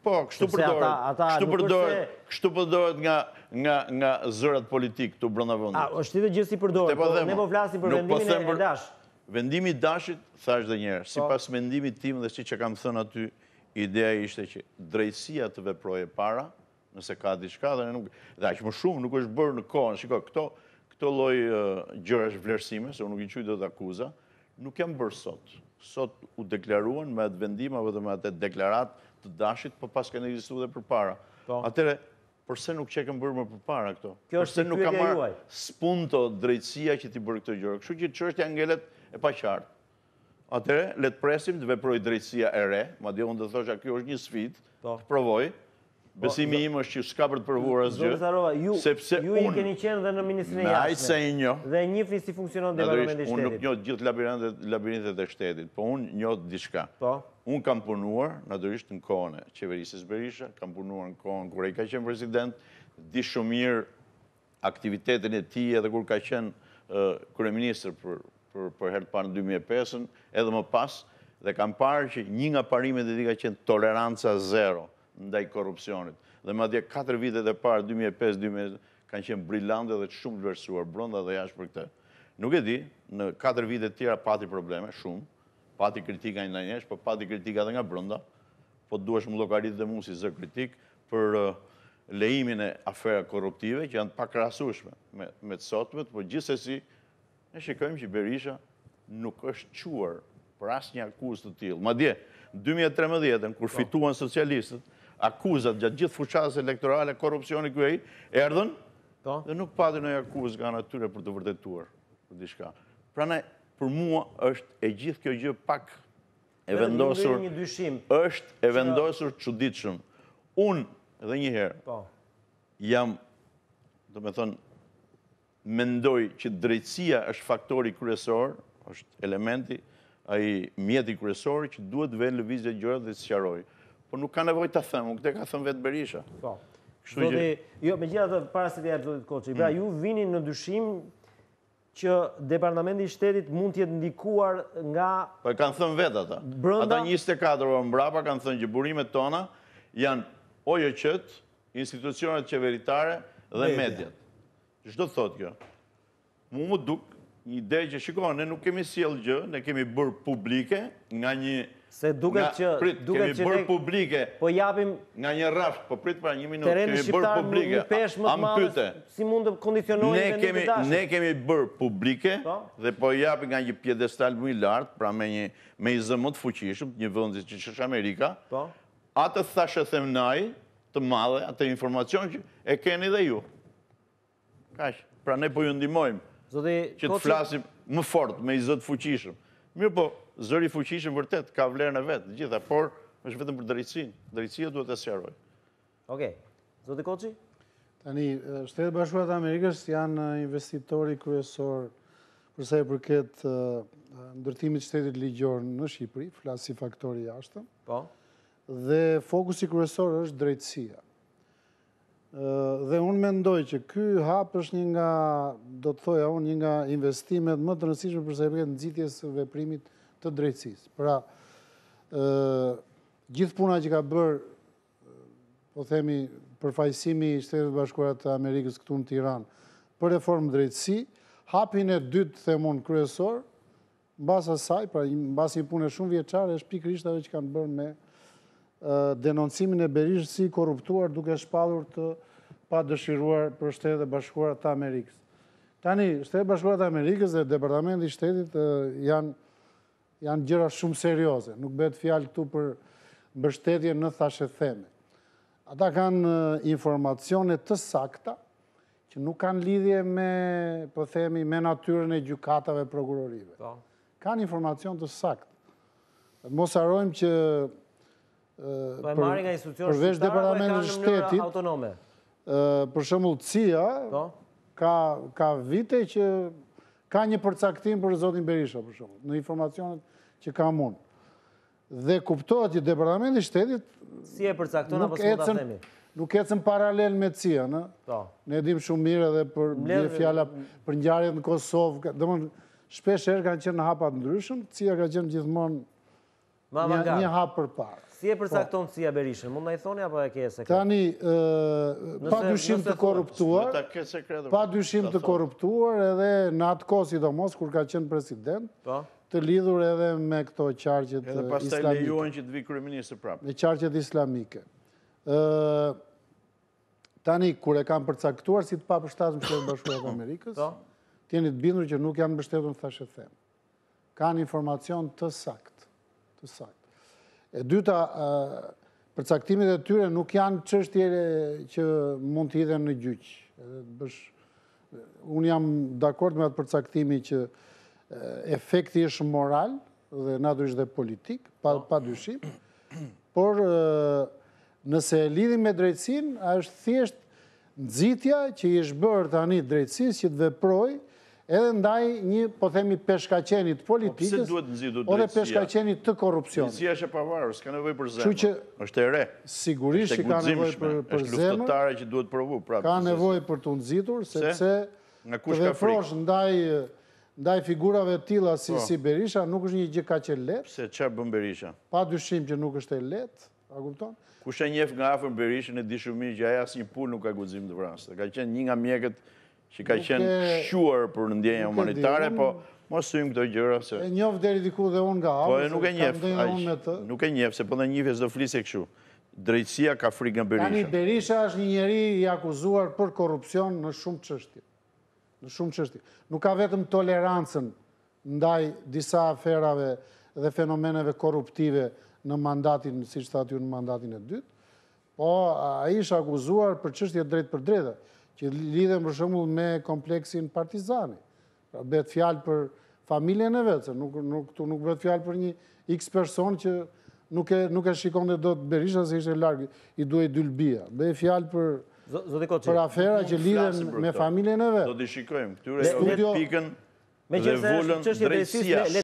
Po, kështu përdojt. Kështu përdojt nga zërat politikë të brënda vëndë. A, është të gjithë si përdojt. Po po ne po flasi për po vendimin e për Vendimi dashit, thash dhe njerë, si pas vendimi tim dhe si që kam thënë aty, ideja ishte që drejtsia të veproje para, nëse ka diçka, dhe aqë më shumë nuk është bërë në kohën. Shiko, këto loj gjërë është vlerësime, se unë nuk i qujtë dhe akuza, nuk jam bërë sotë sot u deklaruan me atë vendimave dhe me atë deklarat të dashit, për po pas kanë egzistu dhe për para. Po. Atere, përse nuk që e bërë më për para këto? Kjo është të kërë e juaj. Spun të drejtsia që ti bërë këtë gjërë. Kështu që që është e ngelet e pa qartë. Atere, letë presim të veproj drejtsia e re, ma dhe unë dhe thosha, kjo është një sfit, po. të provoj, Po, Besimi jo. im është që s'ka për të përvuar asgjë. Zoti Tarova, ju i keni qenë dhe në ministrinë e jashtme. Ai se njëo. Dhe e njihni si funksionon departamenti shtetit. Unë nuk njoh gjithë labirintet, labirintet e shtetit, po unë njoh diçka. Po. Unë kam punuar natyrisht në kohën e qeverisë së Berisha, kam punuar në kohën kur ai ka qenë president, di shumë mirë aktivitetin e tij edhe kur ka qenë uh, kryeminist për për për herë të parë në 2005 edhe më pas dhe kam parë që një nga parimet e tij ka qenë toleranca zero ndaj korupcionit. Dhe ma dje 4 vitet e parë, 2005-2005, kanë qenë brillante dhe shumë të bronda dhe jashtë për këtë. Nuk e di, në 4 vitet tjera pati probleme, shumë, pati kritika nda njësh, për po pati kritika dhe nga bronda, po duesh më lokarit dhe mu si zë kritik për uh, lejimin e afera korruptive, që janë pak rasushme me të sotmet, po gjithsesi, si, e shikojmë që Berisha nuk është quar për asë një akus të tilë. Ma dje, 2013, kur po. fituan socialistët, akuzat gjatë gjithë fushatës elektorale, korupcioni kërë e erdhen, po. dhe nuk pati në akuzë nga natyre për të vërdetuar për di shka. Pra ne, për mua është e gjithë kjo gjithë pak e vendosur, është e vendosur që ditëshëm. Unë, edhe njëherë, po. jam, do me thënë, mendoj që drejtsia është faktori kryesor, është elementi, a i mjeti kryesor, që duhet venë lëvizje gjërë dhe të sjarojë por nuk ka nevoj të thëmë, këte ka thëmë vetë Berisha. Po, Kështu gjithë. jo, me gjitha të parës të jetë zotit koqë, pra mm. ju vini në dyshim që departamenti i shtetit mund t'jetë ndikuar nga... Po, e kanë thëmë vetë ata. Brënda... Ata 24 orë mbrapa kanë thëmë që burimet tona janë ojë qëtë, institucionet qeveritare dhe mediat. Shdo thotë kjo. Mu më duk një ide që shikohën, ne nuk kemi siel gjë, ne kemi bërë publike nga një Se duket që... Prit, kemi bërë publike. Po japim... Nga një rafsh, po prit pra një minut. Kemi shqiptar publike... A më të si mund të kondicionojnë në një të dashë. Ne kemi bërë publike, po. dhe po japim nga një pjedestal më i lartë, pra me një me të fuqishëm, një vëndës që që shë Amerika, po. atë thashe themnaj të madhe, atë informacion që e keni dhe ju. Kaq, pra ne po ju ndimojmë që të flasim më fort, me fuqishëm. po, zëri fuqishën vërtet, ka vlerën e vetë, gjitha, por është vetëm për drejtsin, drejtsia duhet e sjarojë. Oke, zëti Koci? Tani, shtetë bashkuat Amerikës janë investitori kryesor përse e përket ndërtimit shtetit ligjor në Shqipëri, si faktori jashtë, po. dhe fokusi kryesor është drejtsia. Dhe unë mendoj që ky hap është një nga, do të thoja unë, një nga investimet më të nësishme përse e përket në gjithjes veprimit të drejtsis. Pra, gjithë puna që ka bërë, po themi, përfajsimi i shtetët bashkurat të Amerikës këtu në Tiran, për reformë drejtsi, hapin e dytë, themon, kryesor, në basa saj, pra në basa i punë e shumë vjeqare, është pikrisht atë që kanë bërë me denoncimin e berishtë si korruptuar duke shpadur të pa dëshiruar për shtetet bashkurat të Amerikës. Tani, shtetet bashkurat të Amerikës dhe Departamenti Shtetit janë janë gjëra shumë serioze. Nuk betë fjalë këtu për bështetje në thashe theme. Ata kanë informacione të sakta, që nuk kanë lidhje me, po themi, me natyrën e gjukatave prokurorive. Po. Kanë informacion të sakta. Mos arrojmë që po përveç departamentit shtetit, për shumë cia, po. ka vite që ka një përcaktim për Zotin Berisha, për shumë, në informacionet që kam unë. Dhe kuptohet që departamenti shtetit... Si e përcakton, apo së të themi? Nuk e cënë paralel me cia, në? Po. Ne dim shumë mirë edhe për një fjalla për njarët në Kosovë. Dëmën, shpesh kanë qenë në hapat ndryshëm, cia ka qenë gjithmonë një hapë për parë. Si e përsakton po. si e berishën? Mund në i thoni apo e ke e sekret? Tani, pa dyshim të korruptuar, pa dyshim të korruptuar edhe në atë ko si mos kur ka qenë president, po. të lidhur edhe me këto qarqet islamike. Edhe pas lejuan që të vikë kryminisë prapë. Me qarqet islamike. Tani, kur e kam përcaktuar, si të pa përshtatë më e bashkuat Amerikës, po. tjeni të bindur që nuk janë bështetën të thashe themë. Kanë informacion të sakt, të sakt. E dyta, përcaktimit e tyre nuk janë qështjere që mund t'i dhe në gjyqë. Unë jam dakord me atë përcaktimi që efekti është moral dhe natërish dhe politik, pa dyshim, por nëse lidhim me drejtsin, është thjesht nëzitja që i është bërë të anit drejtsis që të veprojë edhe ndaj një, po themi, peshkacenit po, politikës, o dhe peshkacenit të korupcionit. Dresia është e pavarë, s'ka nevoj për zemë. është e re. Sigurisht që ka nevoj për zemë. luftëtare që duhet përvu. Ka nevoj për të nëzitur, sepse të dhe frosh ndaj figurave tila si po. Berisha, nuk është një gjithë ka që letë. Pse, që bën Berisha? Pa dyshim që nuk është e letë, a kuptonë? Kushe njef nga afën Berisha në dishumir që aja si një pul nuk ka guzim të vrasë. Ka qenë një nga mjekët që ka qenë shquar për në humanitare, po mos së jimë këto gjëra se... E njëfë deri diku dhe unë nga po avë, nuk e njëfë, nuk e njëfë, se përndë po njëfë e do flisë e këshu. Drejtësia ka frikë në Berisha. Tani, Berisha është një njeri i akuzuar për korupcion në shumë qështje. Në shumë qështje. Nuk ka vetëm tolerancën ndaj disa aferave dhe fenomeneve korruptive në mandatin, si që thati ju në mandatin e dytë, po a ishë akuzuar për qështje drejtë për drejtë që lidhen për shumë me kompleksin partizani. Pra, bet fjalë për familjen e vetë, këtu nuk bet fjalë për një x person që nuk e shikon dhe do të berisha se ishte largë, i duhe i dylbia. Bet fjalë për për afera që lidhen me familjen e vetë. Do të shikojmë, këture e pikën dhe vullën drejtësia.